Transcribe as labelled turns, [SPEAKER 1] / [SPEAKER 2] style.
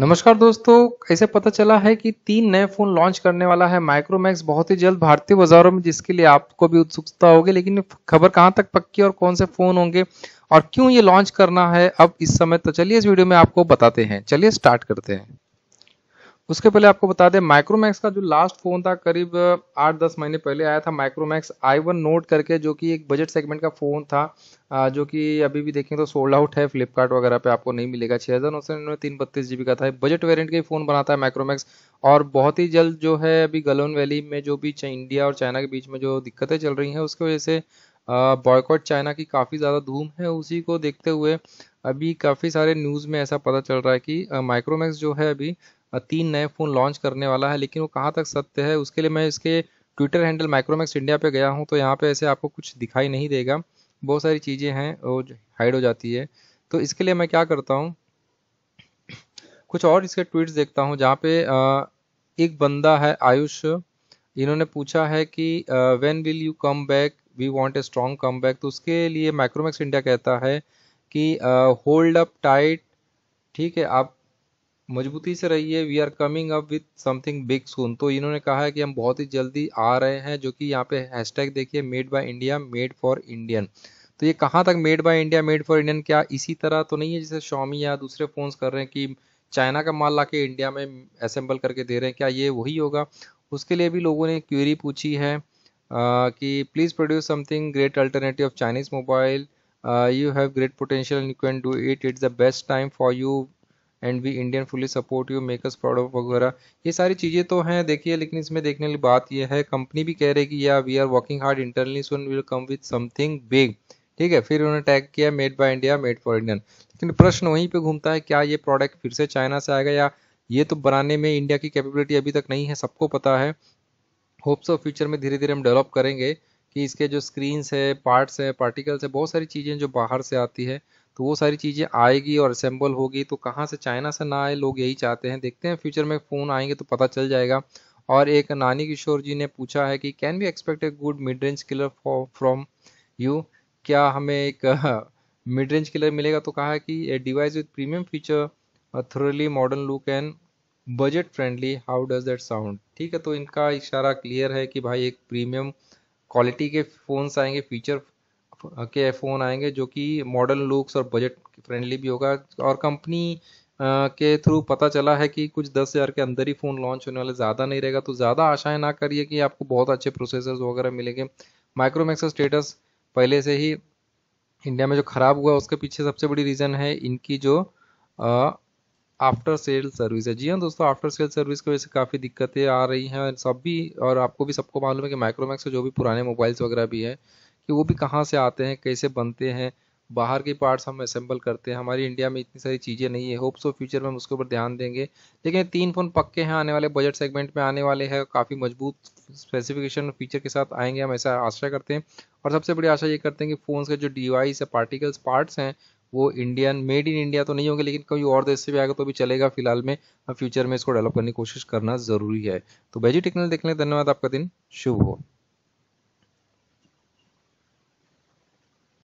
[SPEAKER 1] नमस्कार दोस्तों ऐसे पता चला है कि तीन नए फोन लॉन्च करने वाला है माइक्रोमैक्स बहुत ही जल्द भारतीय बाजारों में जिसके लिए आपको भी उत्सुकता होगी लेकिन खबर कहाँ तक पक्की और कौन से फोन होंगे और क्यों ये लॉन्च करना है अब इस समय तो चलिए इस वीडियो में आपको बताते हैं चलिए स्टार्ट करते हैं उसके पहले आपको बता दें माइक्रोमैक्स का जो लास्ट फोन था करीब आठ दस महीने पहले आया था माइक्रोमैक्स आई वन नोट करके जो कि एक बजट सेगमेंट का फ़ोन था जो कि अभी भी देखें तो सोल्ड आउट है फ्लिपकार्ट वगैरह पे आपको नहीं मिलेगा छह हज़ार नौ सौ निन्यानवे तीन बत्तीस जीबी का था बजट वेरिएंट का ही फ़ोन बनाता है माइक्रोमैक्स और बहुत ही जल्द जो है अभी गलोन वैली में जो भी इंडिया और चाइना के बीच में जो दिक्कतें चल रही हैं उसकी वजह से बॉयकॉट चाइना की काफ़ी ज़्यादा धूम है उसी को देखते हुए अभी काफ़ी सारे न्यूज़ में ऐसा पता चल रहा है कि माइक्रोमैक्स जो है अभी तीन नए फ़ोन लॉन्च करने वाला है लेकिन वो कहाँ तक सत्य है उसके लिए मैं इसके ट्विटर हैंडल माइक्रोमैक्स इंडिया पे गया हूँ तो यहाँ पे ऐसे आपको कुछ दिखाई नहीं देगा बहुत सारी चीज़ें हैं और हाइड हो जाती है तो इसके लिए मैं क्या करता हूँ कुछ और इसके ट्वीट्स देखता हूँ जहाँ पे एक बंदा है आयुष इन्होंने पूछा है कि when will you come back we want a strong come back तो उसके लिए माइक्रोमैक्स इंडिया कहता है कि होल्ड अप टाइट ठीक है आप मजबूती से रहिए we are coming up with something big soon तो इन्होंने कहा है कि हम बहुत ही जल्दी आ रहे हैं जो कि यहाँ पे हैशटैग देखिए made by India made for Indian तो ये कहाँ तक made by India made for Indian क्या इसी तरह तो नहीं है जैसे शॉमी या दूसरे फ़ोन्स कर रहे हैं कि चाइना का माल ला इंडिया में असेंबल करके दे रहे हैं क्या ये वही होगा उसके लिए भी लोगों ने क्यूरी पूछी है Uh, कि please produce something great alternative of Chinese mobile you have great potential you can do it it's the best time for you and we Indian fully support you makers product वगैरह ये सारी चीज़ें तो हैं देखिए लेकिन इसमें देखने वाली बात यह है कंपनी भी कह रही कि या we are working hard internally soon will come with something big ठीक है फिर उन्होंने टैग किया made by India made for Indian लेकिन प्रश्न वहीं पे घूमता है क्या ये प्रोडक्ट फिर से चाइना से आएगा या ये तो बनाने में इंडिया की कैपेबिलिटी अभी तक नहीं है सबको पता है होप्स ऑफ फ्यूचर में धीरे धीरे हम डेवलप करेंगे कि इसके जो स्क्रीन्स है पार्ट्स है पार्टिकल्स है बहुत सारी चीज़ें जो बाहर से आती है तो वो सारी चीज़ें आएगी और असेंबल होगी तो कहाँ से चाइना से ना आए लोग यही चाहते हैं देखते हैं फ्यूचर में फ़ोन आएंगे तो पता चल जाएगा और एक नानी किशोर जी ने पूछा है कि can be expect a good mid range killer from you क्या हमें एक मिड रेंज किलर मिलेगा तो कहा है कि a device with premium feature thoroughly modern look and budget friendly how does that sound ठीक है तो इनका इशारा क्लियर है कि भाई एक प्रीमियम क्वालिटी के फ़ोन्स आएंगे फीचर के फ़ोन आएंगे जो कि मॉडर्न लुक्स और बजट फ्रेंडली भी होगा और कंपनी के थ्रू पता चला है कि कुछ दस हज़ार के अंदर ही फ़ोन लॉन्च होने वाले ज़्यादा नहीं रहेगा तो ज़्यादा आशाएं ना करिए कि आपको बहुत अच्छे प्रोसेसर्स वगैरह मिलेंगे माइक्रोमैक्स का स्टेटस पहले से ही इंडिया में जो ख़राब हुआ उसके पीछे सबसे बड़ी रीज़न है इनकी जो आफ्टर सेल सर्विस है जी हाँ दोस्तों आफ्टर सेल सर्विस की वजह से काफ़ी दिक्कतें आ रही हैं सब भी और आपको भी सबको मालूम है कि माइक्रोमैक्स जो भी पुराने मोबाइल्स वगैरह भी हैं कि वो भी कहाँ से आते हैं कैसे बनते हैं बाहर के पार्ट्स हम असेंबल करते हैं हमारी इंडिया में इतनी सारी चीज़ें नहीं है होप्स ऑफ फ्यूचर में हम उसके ऊपर ध्यान देंगे लेकिन तीन फ़ोन पक्के हैं आने वाले बजट सेगमेंट में आने वाले हैं काफ़ी मजबूत स्पेसिफिकेशन फीचर के साथ आएंगे हम ऐसा आशा करते हैं और सबसे बड़ी आशा ये करते हैं कि फ़ोन्स के जो डिवाइस है पार्टिकल्स पार्ट्स हैं वो इंडियन मेड इन इंडिया तो नहीं होंगे लेकिन कोई और देश से भी आएगा तो भी चलेगा फिलहाल में फ्यूचर में इसको डेवलप करने की कोशिश करना ज़रूरी है तो बैजी टेक्नल देखने धन्यवाद आपका दिन शुभ हो